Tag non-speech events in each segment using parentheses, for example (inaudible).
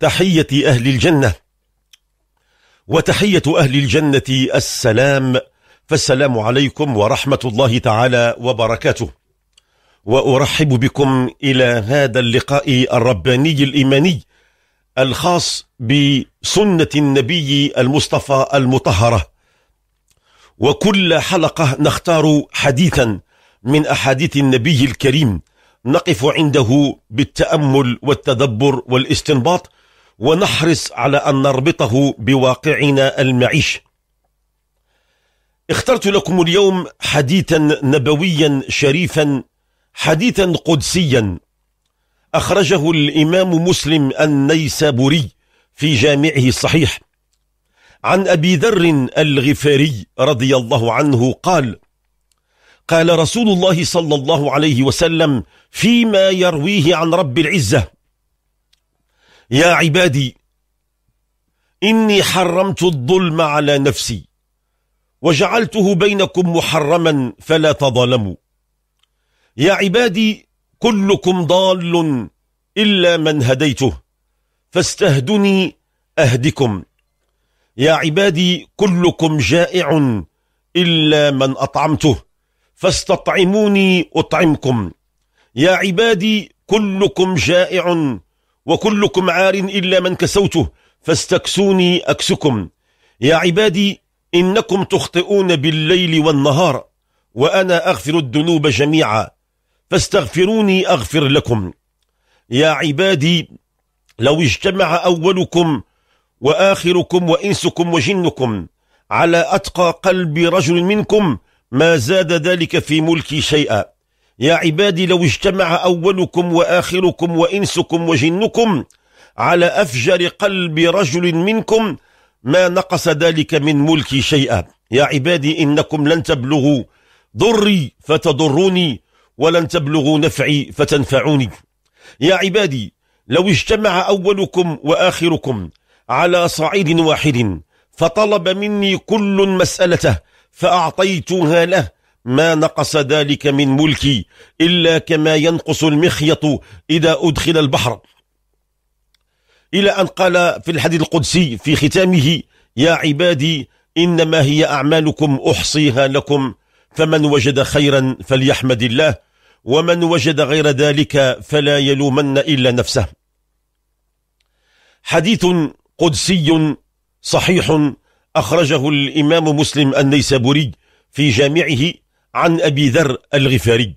تحية أهل الجنة وتحية أهل الجنة السلام فالسلام عليكم ورحمة الله تعالى وبركاته وأرحب بكم إلى هذا اللقاء الرباني الإيماني الخاص بسنة النبي المصطفى المطهرة وكل حلقة نختار حديثا من أحاديث النبي الكريم نقف عنده بالتأمل والتدبر والاستنباط ونحرص على أن نربطه بواقعنا المعيش اخترت لكم اليوم حديثا نبويا شريفا حديثا قدسيا أخرجه الإمام مسلم النيسابوري في جامعه الصحيح عن أبي ذر الغفاري رضي الله عنه قال قال رسول الله صلى الله عليه وسلم فيما يرويه عن رب العزة يا عبادي إني حرمت الظلم على نفسي وجعلته بينكم محرما فلا تظلموا يا عبادي كلكم ضال إلا من هديته فاستهدني أهدكم يا عبادي كلكم جائع إلا من أطعمته فاستطعموني أطعمكم يا عبادي كلكم جائع وكلكم عار إلا من كسوته فاستكسوني أكسكم يا عبادي إنكم تخطئون بالليل والنهار وأنا أغفر الذنوب جميعا فاستغفروني أغفر لكم يا عبادي لو اجتمع أولكم وآخركم وإنسكم وجنكم على أتقى قلب رجل منكم ما زاد ذلك في ملكي شيئا يا عبادي لو اجتمع أولكم وآخركم وإنسكم وجنكم على أفجر قلب رجل منكم ما نقص ذلك من ملكي شيئا يا عبادي إنكم لن تبلغوا ضري فتضروني ولن تبلغوا نفعي فتنفعوني يا عبادي لو اجتمع أولكم وآخركم على صعيد واحد فطلب مني كل مسألته فأعطيتها له ما نقص ذلك من ملكي إلا كما ينقص المخيط إذا أدخل البحر إلى أن قال في الحديث القدسي في ختامه يا عبادي إنما هي أعمالكم أحصيها لكم فمن وجد خيرا فليحمد الله ومن وجد غير ذلك فلا يلومن إلا نفسه حديث قدسي صحيح أخرجه الإمام مسلم النيسابوري في جامعه عن أبي ذر الغفاري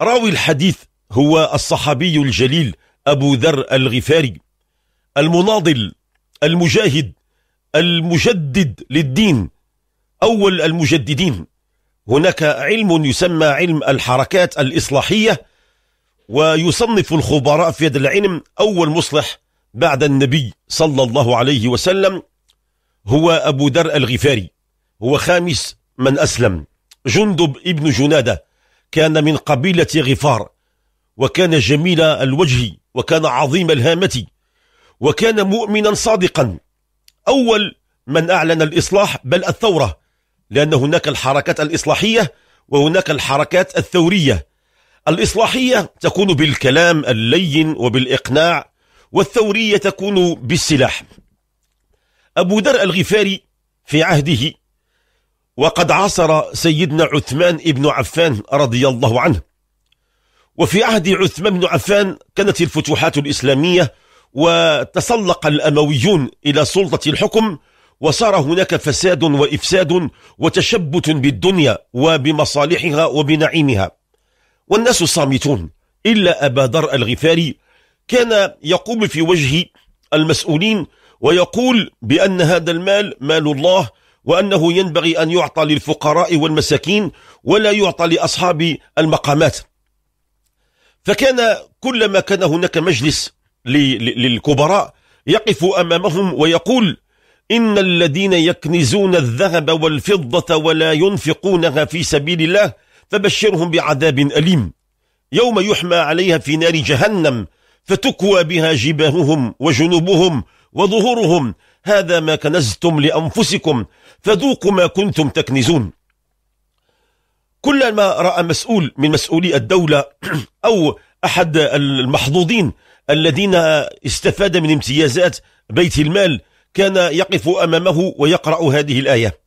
راوي الحديث هو الصحابي الجليل أبو ذر الغفاري المناضل المجاهد المجدد للدين أول المجددين هناك علم يسمى علم الحركات الإصلاحية ويصنف الخبراء في هذا العلم أول مصلح بعد النبي صلى الله عليه وسلم هو أبو ذر الغفاري هو خامس من أسلم جندب ابن جنادة كان من قبيلة غفار وكان جميل الوجه وكان عظيم الهامة وكان مؤمنا صادقا أول من أعلن الإصلاح بل الثورة لأن هناك الحركات الإصلاحية وهناك الحركات الثورية الإصلاحية تكون بالكلام اللين وبالإقناع والثورية تكون بالسلاح أبو درء الغفاري في عهده وقد عصر سيدنا عثمان ابن عفان رضي الله عنه وفي عهد عثمان بن عفان كانت الفتوحات الإسلامية وتسلق الأمويون إلى سلطة الحكم وصار هناك فساد وإفساد وتشبت بالدنيا وبمصالحها وبنعيمها والناس صامتون إلا أبا ذر الغفاري كان يقوم في وجه المسؤولين ويقول بأن هذا المال مال الله وأنه ينبغي أن يعطى للفقراء والمساكين ولا يعطى لأصحاب المقامات فكان كلما كان هناك مجلس للكبراء يقف أمامهم ويقول إن الذين يكنزون الذهب والفضة ولا ينفقونها في سبيل الله فبشرهم بعذاب أليم يوم يحمى عليها في نار جهنم فتكوى بها جباههم وجنوبهم وظهورهم هذا ما كنزتم لأنفسكم فذوقوا ما كنتم تكنزون كلما رأى مسؤول من مسؤولي الدولة (clears throat) أو أحد المحظوظين الذين استفاد من امتيازات بيت المال كان يقف أمامه ويقرأ هذه الآية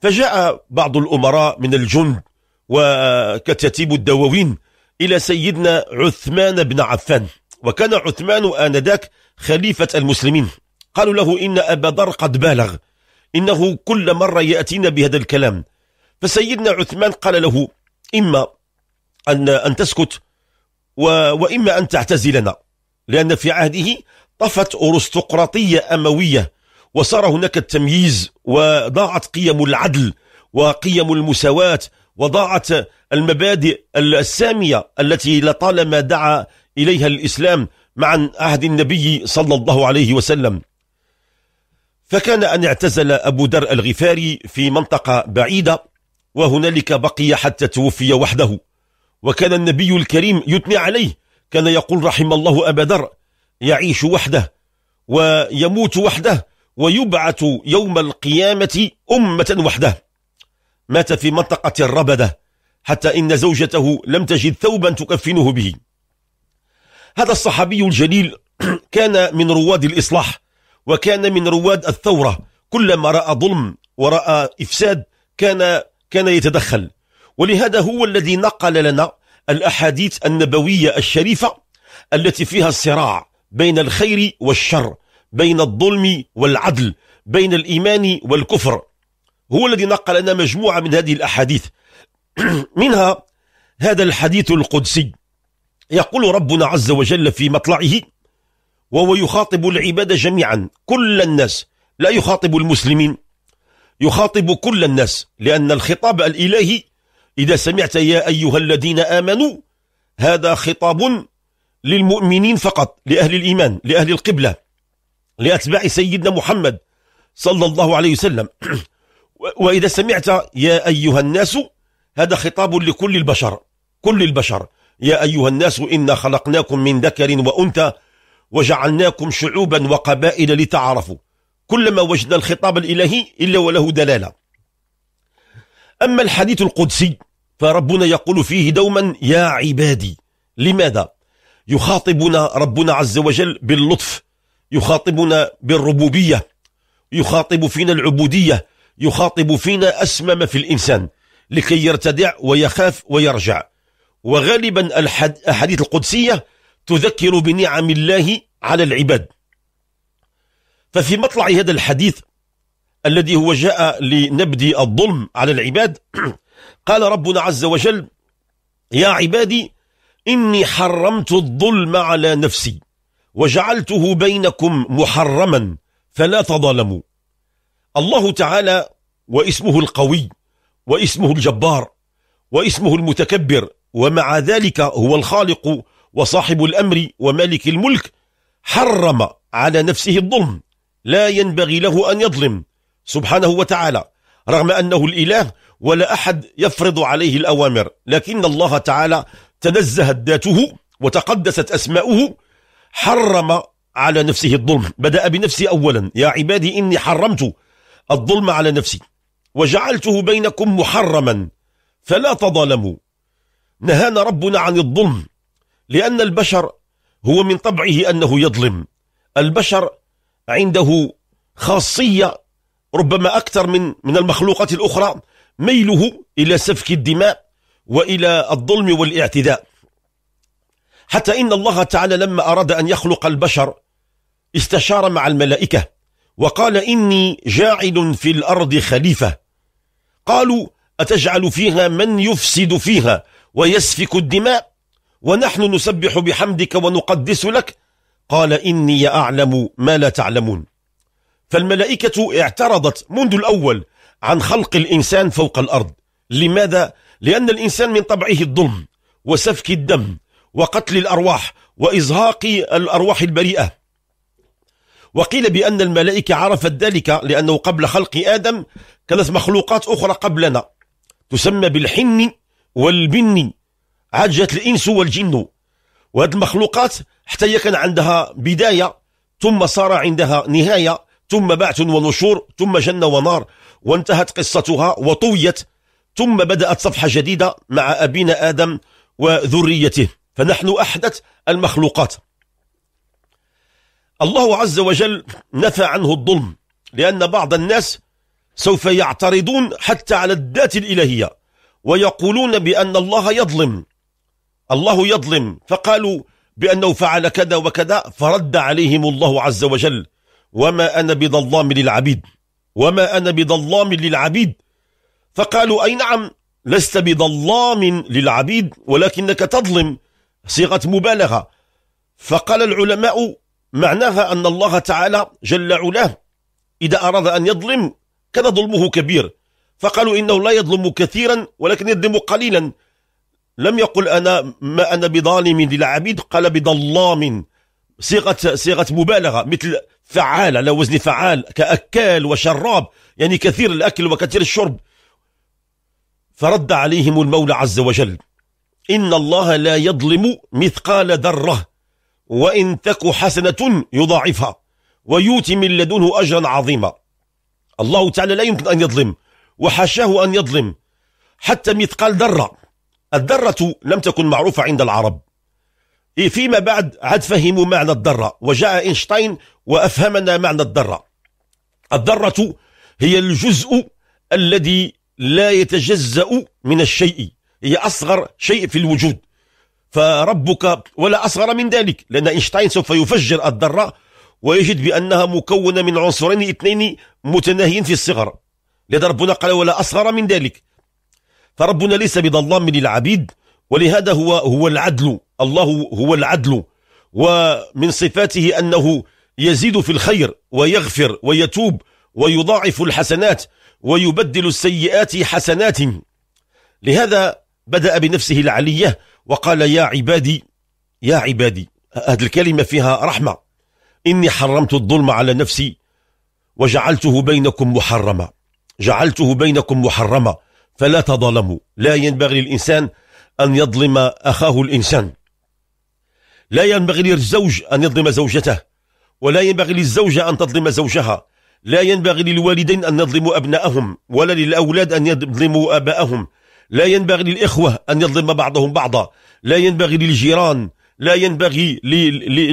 فجاء بعض الأمراء من الجند وكتاتيب الدواوين إلى سيدنا عثمان بن عفان وكان عثمان آنذاك خليفة المسلمين قالوا له إن أبا ذر قد بالغ إنه كل مرة يأتينا بهذا الكلام فسيدنا عثمان قال له إما أن, أن تسكت و... وإما أن تعتزلنا لأن في عهده طفت أرستقراطية أموية وصار هناك التمييز وضاعت قيم العدل وقيم المساواة وضاعت المبادئ السامية التي لطالما دعا إليها الإسلام مع عهد النبي صلى الله عليه وسلم فكان أن اعتزل أبو در الغفاري في منطقة بعيدة وهنالك بقي حتى توفي وحده وكان النبي الكريم يثني عليه كان يقول رحم الله أبا در يعيش وحده ويموت وحده ويبعث يوم القيامة أمة وحده مات في منطقة الربدة حتى إن زوجته لم تجد ثوبا تكفنه به هذا الصحابي الجليل (clears throat) كان من رواد الإصلاح وكان من رواد الثورة كلما رأى ظلم ورأى إفساد كان كان يتدخل ولهذا هو الذي نقل لنا الأحاديث النبوية الشريفة التي فيها الصراع بين الخير والشر بين الظلم والعدل بين الإيمان والكفر هو الذي نقل لنا مجموعة من هذه الأحاديث (clears throat) منها هذا الحديث القدسي يقول ربنا عز وجل في مطلعه وهو يخاطب العباد جميعا كل الناس لا يخاطب المسلمين يخاطب كل الناس لأن الخطاب الإلهي إذا سمعت يا أيها الذين آمنوا هذا خطاب للمؤمنين فقط لأهل الإيمان لأهل القبلة لأتباع سيدنا محمد صلى الله عليه وسلم (clears throat) وإذا سمعت يا أيها الناس هذا خطاب لكل البشر كل البشر يا أيها الناس إنا خلقناكم من ذكر وأنثى وجعلناكم شعوبا وقبائل لتعارفوا كلما وجدنا الخطاب الإلهي إلا وله دلالة أما الحديث القدسي فربنا يقول فيه دوما يا عبادي لماذا؟ يخاطبنا ربنا عز وجل باللطف يخاطبنا بالربوبية يخاطب فينا العبودية يخاطب فينا أسمى ما في الإنسان لكي يرتدع ويخاف ويرجع وغالبا الحديث القدسية تذكر بنعم الله على العباد ففي مطلع هذا الحديث الذي هو جاء لنبدي الظلم على العباد (clears throat) قال ربنا عز وجل يا عبادي إني حرمت الظلم على نفسي وجعلته بينكم محرما فلا تظالموا الله تعالى واسمه القوي واسمه الجبار واسمه المتكبر ومع ذلك هو الخالق وصاحب الأمر ومالك الملك حرم على نفسه الظلم لا ينبغي له أن يظلم سبحانه وتعالى رغم أنه الإله ولا أحد يفرض عليه الأوامر لكن الله تعالى تنزهت ذاته وتقدست أسماؤه حرم على نفسه الظلم بدأ بنفسي أولا يا عبادي إني حرمت الظلم على نفسي وجعلته بينكم محرما فلا تظالموا نهانا ربنا عن الظلم لأن البشر هو من طبعه أنه يظلم البشر عنده خاصية ربما أكثر من من المخلوقات الأخرى ميله إلى سفك الدماء وإلى الظلم والاعتداء حتى إن الله تعالى لما أراد أن يخلق البشر استشار مع الملائكة وقال إني جاعل في الأرض خليفة قالوا أتجعل فيها من يفسد فيها ويسفك الدماء ونحن نسبح بحمدك ونقدس لك قال إني أعلم ما لا تعلمون فالملائكة اعترضت منذ الأول عن خلق الإنسان فوق الأرض لماذا؟ لأن الإنسان من طبعه الظلم وسفك الدم وقتل الأرواح وإزهاق الأرواح البريئة وقيل بأن الملائكة عرفت ذلك لأنه قبل خلق آدم كانت مخلوقات أخرى قبلنا تسمى بالحن والبني عاد جات الانس والجن وهذه المخلوقات حتى هي كان عندها بدايه ثم صار عندها نهايه ثم بعث ونشور ثم جنه ونار وانتهت قصتها وطويت ثم بدات صفحه جديده مع ابينا ادم وذريته فنحن احدث المخلوقات الله عز وجل نفى عنه الظلم لأن بعض الناس سوف يعترضون حتى على الذات الإلهية ويقولون بأن الله يظلم الله يظلم فقالوا بأنه فعل كذا وكذا فرد عليهم الله عز وجل وما أنا بظلام للعبيد وما أنا بظلام للعبيد فقالوا أي نعم لست بظلام للعبيد ولكنك تظلم صيغة مبالغة فقال العلماء معناها أن الله تعالى جل علاه إذا أراد أن يظلم كان ظلمه كبير فقالوا إنه لا يظلم كثيرا ولكن يظلم قليلا لم يقل أنا ما أنا بظالم للعبيد قال بظلام صيغة صيغة مبالغة مثل فعال على وزن فعال كأكال وشراب يعني كثير الأكل وكثير الشرب فرد عليهم المولى عز وجل إن الله لا يظلم مثقال ذرة وإن تك حسنة يضاعفها ويؤتي من لدنه أجرا عظيما الله تعالى لا يمكن أن يظلم وحاشاه أن يظلم حتى مثقال ذرة الذرة لم تكن معروفة عند العرب إيه، فيما بعد عاد فهموا معنى الذرة وجاء إينشتاين وأفهمنا معنى الذرة الذرة هي الجزء الذي لا يتجزأ من الشيء هي أصغر شيء في الوجود فربك ولا أصغر من ذلك لأن إينشتاين سوف يفجر الذرة ويجد بأنها مكونة من عنصرين اثنين متناهيين في الصغر لذا ربنا قال ولا أصغر من ذلك فربنا ليس بظلام للعبيد ولهذا هو هو العدل الله هو العدل ومن صفاته أنه يزيد في الخير ويغفر ويتوب ويضاعف الحسنات ويبدل السيئات حسنات لهذا بدأ بنفسه العلية وقال يا عبادي يا عبادي هذه الكلمة فيها رحمة إني حرمت الظلم على نفسي وجعلته بينكم محرما جعلته بينكم محرما فلا تظلموا لا ينبغي للإنسان أن يظلم أخاه الإنسان لا ينبغي للزوج أن يظلم زوجته ولا ينبغي للزوجة أن تظلم زوجها لا ينبغي للوالدين أن يظلموا أبنائهم ولا للأولاد أن يظلموا أبائهم لا ينبغي للإخوة أن يظلم بعضهم بعضا لا ينبغي للجيران لا ينبغي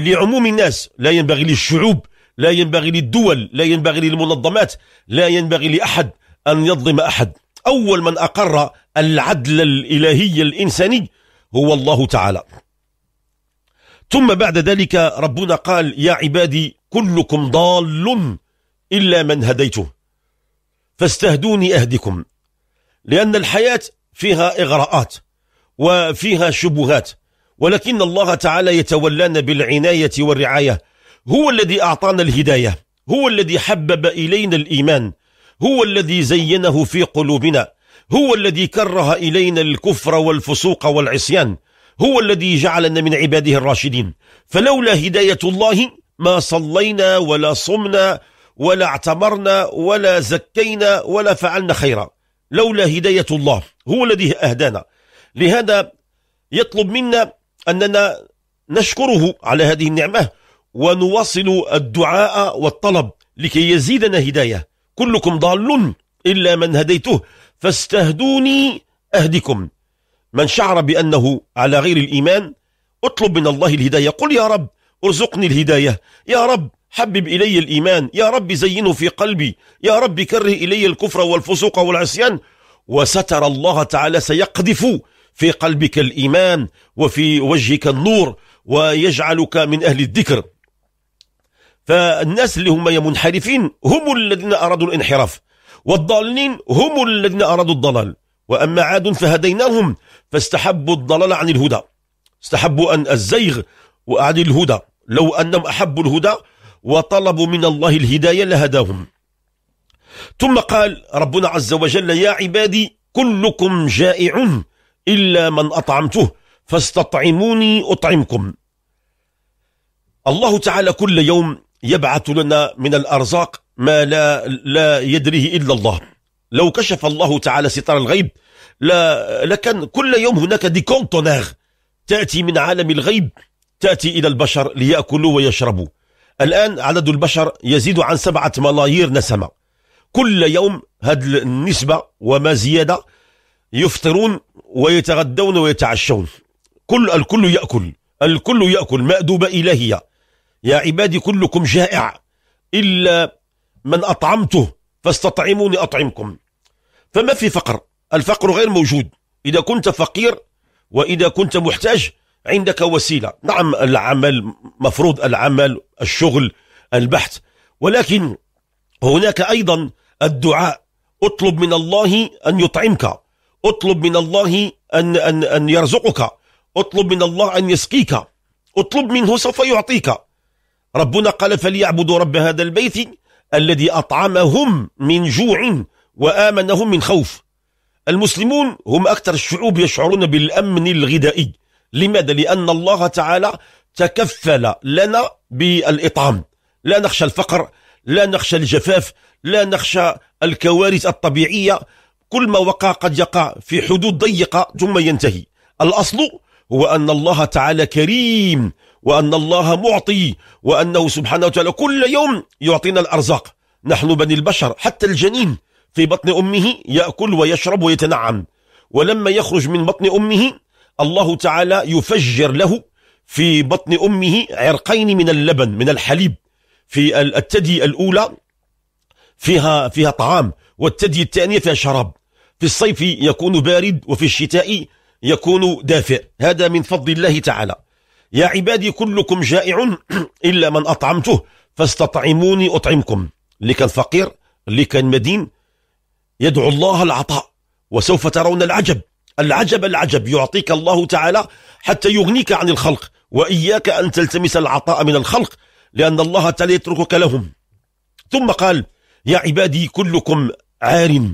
لعموم الناس لا ينبغي للشعوب لا ينبغي للدول لا ينبغي للمنظمات لا ينبغي لأحد أن يظلم أحد أول من أقر العدل الإلهي الإنساني هو الله تعالى ثم بعد ذلك ربنا قال يا عبادي كلكم ضال إلا من هديته فاستهدوني أهدكم لأن الحياة فيها إغراءات وفيها شبهات ولكن الله تعالى يتولانا بالعناية والرعاية هو الذي أعطانا الهداية هو الذي حبب إلينا الإيمان هو الذي زينه في قلوبنا هو الذي كره إلينا الكفر والفسوق والعصيان هو الذي جعلنا من عباده الراشدين فلولا هداية الله ما صلينا ولا صمنا ولا اعتمرنا ولا زكينا ولا فعلنا خيرا لولا هداية الله هو الذي أهدانا لهذا يطلب منا أننا نشكره على هذه النعمة ونواصل الدعاء والطلب لكي يزيدنا هداية كلكم ضال إلا من هديته فاستهدوني أهدكم من شعر بأنه على غير الإيمان اطلب من الله الهداية قل يا رب ارزقني الهداية يا رب حبب إلي الإيمان يا رب زينه في قلبي يا رب كره إلي الكفر والفسوق والعصيان وستر الله تعالى سيقذف في قلبك الإيمان وفي وجهك النور ويجعلك من أهل الذكر فالناس اللي هم منحرفين هم الذين أرادوا الانحراف والضالين هم الذين أرادوا الضلال وأما عاد فهديناهم فاستحبوا الضلال عن الهدى استحبوا أن الزيغ وعن الهدى لو أنهم أحبوا الهدى وطلبوا من الله الهداية لهداهم ثم قال ربنا عز وجل يا عبادي كلكم جائع إلا من أطعمته فاستطعموني أطعمكم الله تعالى كل يوم يبعث لنا من الأرزاق ما لا, لا يدريه إلا الله لو كشف الله تعالى ستار الغيب لا لكان كل يوم هناك دي كونتونير تأتي من عالم الغيب تأتي إلى البشر ليأكلوا ويشربوا الآن عدد البشر يزيد عن سبعة ملايير نسمة كل يوم هذه النسبة وما زيادة يفطرون ويتغدون ويتعشون كل الكل يأكل الكل يأكل مأدوبة إلهية يا عبادي كلكم جائع إلا من أطعمته فاستطعموني أطعمكم فما في فقر الفقر غير موجود إذا كنت فقير وإذا كنت محتاج عندك وسيلة نعم العمل مفروض العمل الشغل البحث ولكن هناك أيضا الدعاء اطلب من الله أن يطعمك اطلب من الله أن, أن, أن يرزقك اطلب من الله أن يسقيك اطلب منه سوف يعطيك ربنا قال فليعبدوا رب هذا البيت الذي أطعمهم من جوع وآمنهم من خوف المسلمون هم أكثر الشعوب يشعرون بالأمن الغذائي لماذا؟ لأن الله تعالى تكفل لنا بالإطعام لا نخشى الفقر لا نخشى الجفاف لا نخشى الكوارث الطبيعية كل ما وقع قد يقع في حدود ضيقة ثم ينتهي الأصل هو أن الله تعالى كريم وأن الله معطي وأنه سبحانه وتعالى كل يوم يعطينا الأرزاق نحن بني البشر حتى الجنين في بطن أمه يأكل ويشرب ويتنعم ولما يخرج من بطن أمه الله تعالى يفجر له في بطن أمه عرقين من اللبن من الحليب في الثدي الأولى فيها فيها طعام والثدي الثانية فيها شراب في الصيف يكون بارد وفي الشتاء يكون دافئ هذا من فضل الله تعالى يا عبادي كلكم جائع (clears throat) إلا من أطعمته فاستطعموني أطعمكم اللي كان فقير اللي كان مدين يدعو الله العطاء وسوف ترون العجب العجب العجب يعطيك الله تعالى حتى يغنيك عن الخلق وإياك أن تلتمس العطاء من الخلق لأن الله تعالى يتركك لهم ثم قال يا عبادي كلكم عار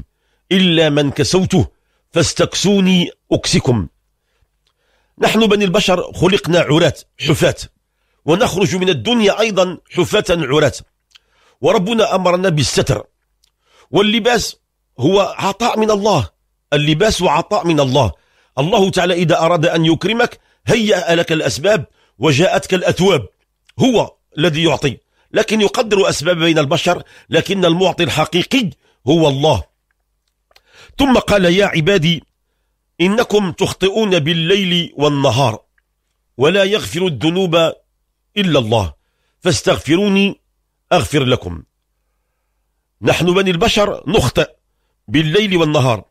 إلا من كسوته فاستكسوني أكسكم نحن بني البشر خلقنا عراة حفاة ونخرج من الدنيا أيضا حفاة عراة وربنا أمرنا بالستر واللباس هو عطاء من الله اللباس عطاء من الله الله تعالى إذا أراد أن يكرمك هيأ لك الأسباب وجاءتك الأثواب هو الذي يعطي لكن يقدر أسباب بين البشر لكن المعطي الحقيقي هو الله ثم قال يا عبادي إنكم تخطئون بالليل والنهار ولا يغفر الذنوب إلا الله فاستغفروني أغفر لكم نحن بني البشر نخطئ بالليل والنهار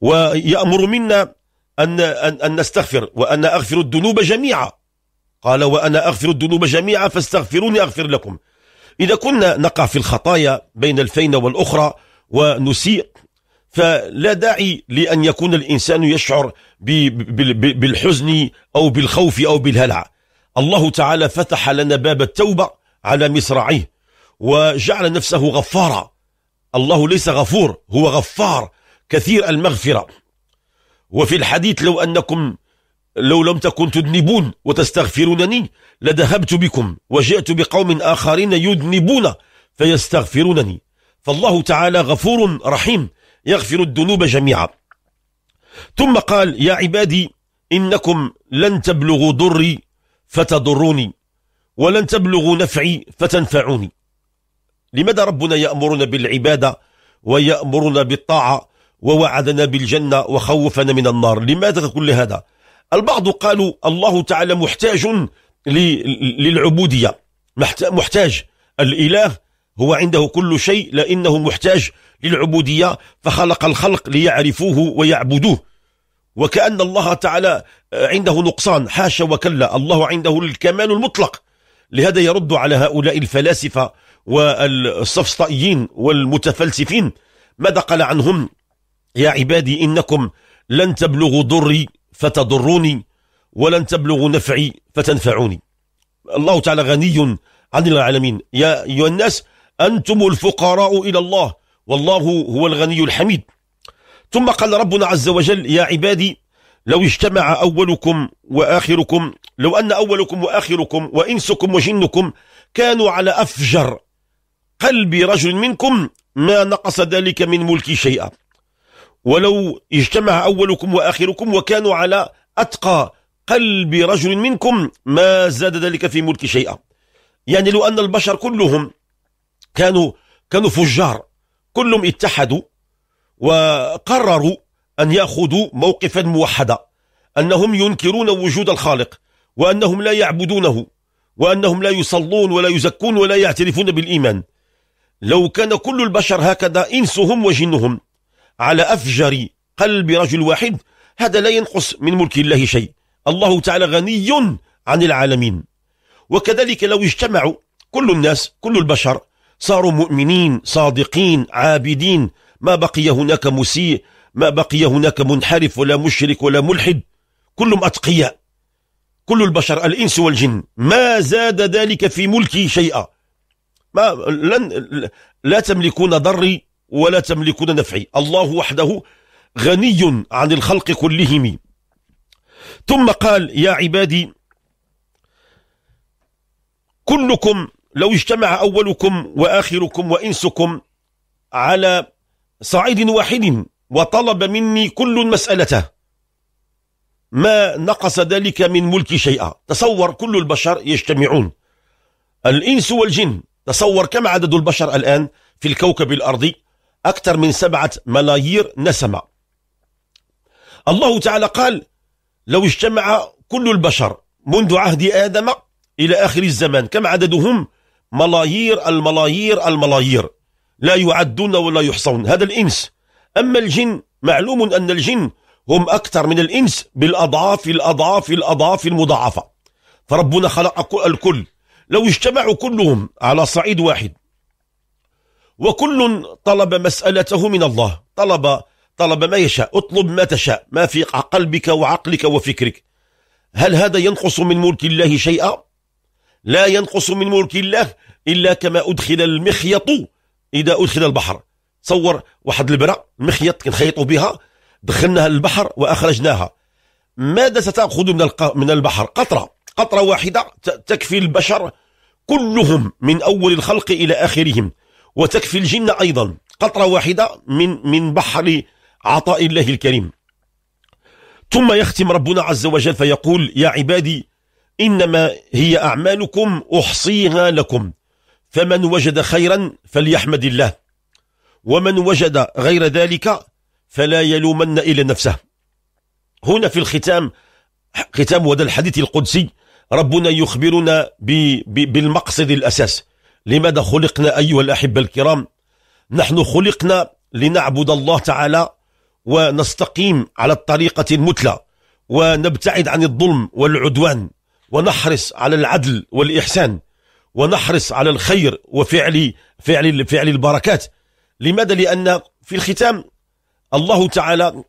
ويأمر منا أن, أن, أن نستغفر وأن أغفر الذنوب جميعا قال وأنا أغفر الذنوب جميعا فاستغفروني أغفر لكم إذا كنا نقع في الخطايا بين الفينه والأخرى ونسيء فلا داعي لأن يكون الإنسان يشعر بالحزن أو بالخوف أو بالهلع الله تعالى فتح لنا باب التوبة على مصراعيه وجعل نفسه غفارا الله ليس غفور هو غفار كثير المغفرة وفي الحديث لو أنكم لو لم تكن تذنبون وتستغفرونني لذهبت بكم وجئت بقوم آخرين يذنبون فيستغفرونني فالله تعالى غفور رحيم يغفر الذنوب جميعا ثم قال يا عبادي إنكم لن تبلغوا ضري فتضروني ولن تبلغوا نفعي فتنفعوني لماذا ربنا يأمرنا بالعبادة ويأمرنا بالطاعة ووعدنا بالجنة وخوفنا من النار لماذا كل هذا البعض قالوا الله تعالى محتاج للعبودية محتاج الإله هو عنده كل شيء لأنه محتاج للعبودية فخلق الخلق ليعرفوه ويعبدوه وكأن الله تعالى آه، عنده نقصان حاشا وكلا الله عنده الكمال المطلق لهذا يرد على هؤلاء الفلاسفة والسفسطائيين والمتفلسفين ماذا قال عنهم يا عبادي إنكم لن تبلغوا ضري فتضروني ولن تبلغوا نفعي فتنفعوني الله تعالى غني عن العالمين يا أيها الناس أنتم الفقراء إلى الله والله هو الغني الحميد ثم قال ربنا عز وجل يا عبادي لو اجتمع أولكم وآخركم لو أن أولكم وآخركم وإنسكم وجنكم كانوا على أفجر قلب رجل منكم ما نقص ذلك من ملكي شيئا ولو اجتمع أولكم وآخركم وكانوا على أتقى قلب رجل منكم ما زاد ذلك في ملك شيئا يعني لو أن البشر كلهم كانوا كانوا فجار كلهم اتحدوا وقرروا أن يأخذوا موقفا موحدا أنهم ينكرون وجود الخالق وأنهم لا يعبدونه وأنهم لا يصلون ولا يزكون ولا يعترفون بالإيمان لو كان كل البشر هكذا إنسهم وجنهم على أفجر قلب رجل واحد هذا لا ينقص من ملك الله شيء الله تعالى غني عن العالمين وكذلك لو اجتمعوا كل الناس كل البشر صاروا مؤمنين صادقين عابدين ما بقي هناك مسيء ما بقي هناك منحرف ولا مشرك ولا ملحد كلهم أتقياء كل البشر الإنس والجن ما زاد ذلك في ملكي شيئا ما لن لا تملكون ضري ولا تملكون نفعي الله وحده غني عن الخلق كلهم ثم قال يا عبادي كلكم لو اجتمع أولكم وآخركم وإنسكم على صعيد واحد وطلب مني كل مسألته ما نقص ذلك من ملكي شيئا تصور كل البشر يجتمعون الإنس والجن تصور كم عدد البشر الآن في الكوكب الأرضي أكثر من سبعة ملايير نسمة الله تعالى قال لو اجتمع كل البشر منذ عهد آدم إلى آخر الزمان كم عددهم؟ ملايير الملايير الملايير لا يعدون ولا يحصون هذا الإنس أما الجن معلوم أن الجن هم أكثر من الإنس بالأضعاف الأضعاف الأضعاف المضاعفة فربنا خلق الكل لو اجتمعوا كلهم على صعيد واحد وكل طلب مسألته من الله طلب طلب ما يشاء اطلب ما تشاء ما في قلبك وعقلك وفكرك هل هذا ينقص من ملك الله شيئا لا ينقص من ملك الله إلا كما أدخل المخيط إذا أدخل البحر تصور واحد البرة المخيط كنخيطوا بها دخلناها للبحر وأخرجناها ماذا ستأخذ من من البحر قطرة قطرة واحدة تكفي البشر كلهم من أول الخلق إلى آخرهم وتكفي الجن أيضا قطرة واحدة من من بحر عطاء الله الكريم ثم يختم ربنا عز وجل فيقول يا عبادي إنما هي أعمالكم أحصيها لكم فمن وجد خيرا فليحمد الله ومن وجد غير ذلك فلا يلومن إلى نفسه هنا في الختام ختام هذا الحديث القدسي ربنا يخبرنا بالمقصد الأساس لماذا خلقنا أيها الأحبة الكرام نحن خلقنا لنعبد الله تعالى ونستقيم على الطريقة المتلى ونبتعد عن الظلم والعدوان ونحرص على العدل والإحسان ونحرص على الخير وفعل فعل فعل البركات لماذا لأن في الختام الله تعالى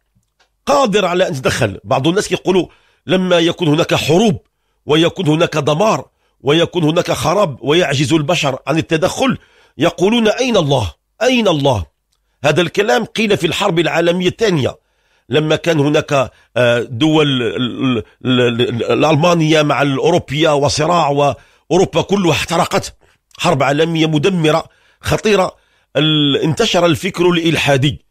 قادر على أن تدخل بعض الناس يقولوا لما يكون هناك حروب ويكون هناك دمار ويكون هناك خراب ويعجز البشر عن التدخل يقولون أين الله أين الله هذا الكلام قيل في الحرب العالمية الثانية لما كان هناك آه، دول الألمانية مع الأوروبية وصراع وأوروبا كلها احترقت حرب عالمية مدمرة خطيرة انتشر الفكر الإلحادي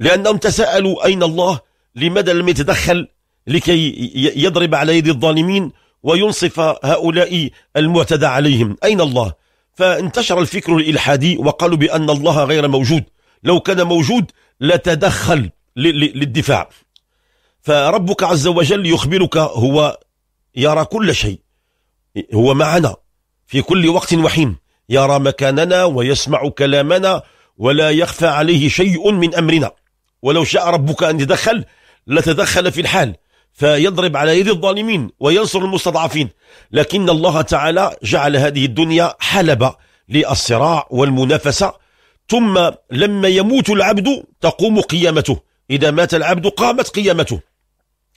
لأنهم تساءلوا أين الله لماذا لم يتدخل لكي يضرب على يد الظالمين وينصف هؤلاء المعتدى عليهم أين الله فانتشر الفكر الإلحادي وقالوا بأن الله غير موجود لو كان موجود لتدخل للدفاع فربك عز وجل يخبرك هو يرى كل شيء هو معنا في كل وقت وحين يرى مكاننا ويسمع كلامنا ولا يخفى عليه شيء من أمرنا ولو شاء ربك أن يدخل لتدخل في الحال فيضرب على يد الظالمين وينصر المستضعفين لكن الله تعالى جعل هذه الدنيا حلبة للصراع والمنافسة ثم لما يموت العبد تقوم قيامته إذا مات العبد قامت قيامته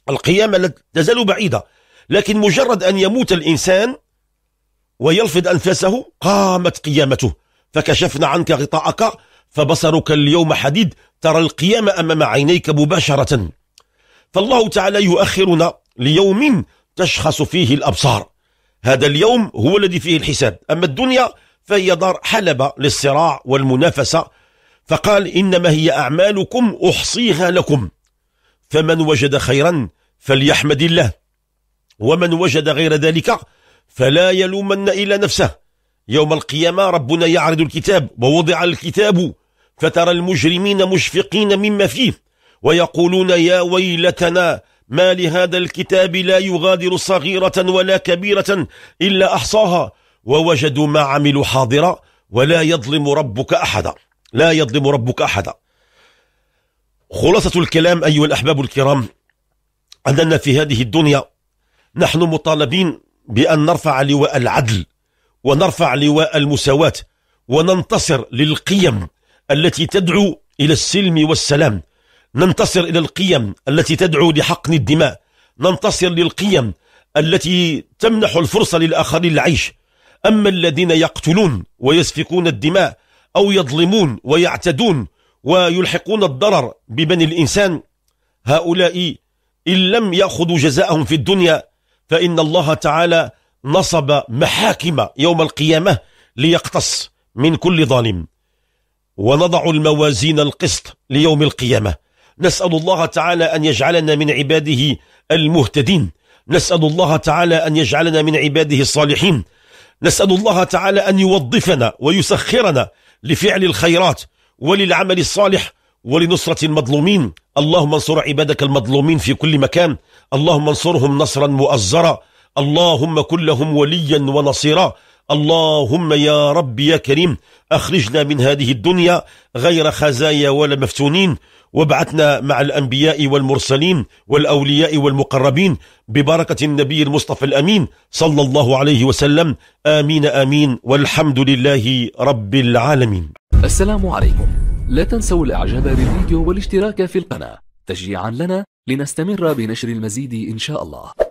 القيامة لا تزال بعيدة لكن مجرد أن يموت الإنسان ويلفظ أنفاسه قامت قيامته فكشفنا عنك غطاءك فبصرك اليوم حديد ترى القيامة أمام عينيك مباشرة فالله تعالى يؤخرنا ليوم تشخص فيه الأبصار هذا اليوم هو الذي فيه الحساب أما الدنيا فهي دار حلبة للصراع والمنافسة فقال إنما هي أعمالكم أحصيها لكم فمن وجد خيرا فليحمد الله ومن وجد غير ذلك فلا يلومن إلا نفسه يوم القيامة ربنا يعرض الكتاب ووضع الكتاب فترى المجرمين مشفقين مما فيه ويقولون يا ويلتنا ما لهذا الكتاب لا يغادر صغيرة ولا كبيرة إلا أحصاها ووجدوا ما عملوا حاضرا ولا يظلم ربك أحدا لا يظلم ربك أحدا خلاصة الكلام أيها الأحباب الكرام أننا في هذه الدنيا نحن مطالبين بأن نرفع لواء العدل ونرفع لواء المساواة وننتصر للقيم التي تدعو إلى السلم والسلام ننتصر إلى القيم التي تدعو لحقن الدماء ننتصر للقيم التي تمنح الفرصة للآخرين العيش أما الذين يقتلون ويسفكون الدماء أو يظلمون ويعتدون ويلحقون الضرر ببني الإنسان هؤلاء إن لم يأخذوا جزاءهم في الدنيا فإن الله تعالى نصب محاكم يوم القيامة ليقتص من كل ظالم ونضع الموازين القسط ليوم القيامة نسأل الله تعالى أن يجعلنا من عباده المهتدين نسأل الله تعالى أن يجعلنا من عباده الصالحين نسأل الله تعالى أن يوظفنا ويسخرنا لفعل الخيرات وللعمل الصالح ولنصرة المظلومين اللهم انصر عبادك المظلومين في كل مكان اللهم انصرهم نصرا مؤزرا اللهم كن لهم وليا ونصيرا اللهم يا رب يا كريم أخرجنا من هذه الدنيا غير خزايا ولا مفتونين وبعثنا مع الأنبياء والمرسلين والأولياء والمقربين ببركة النبي المصطفى الأمين صلى الله عليه وسلم آمين آمين والحمد لله رب العالمين السلام عليكم لا تنسوا الإعجاب بالفيديو والاشتراك في القناة تشجيعا لنا لنستمر بنشر المزيد إن شاء الله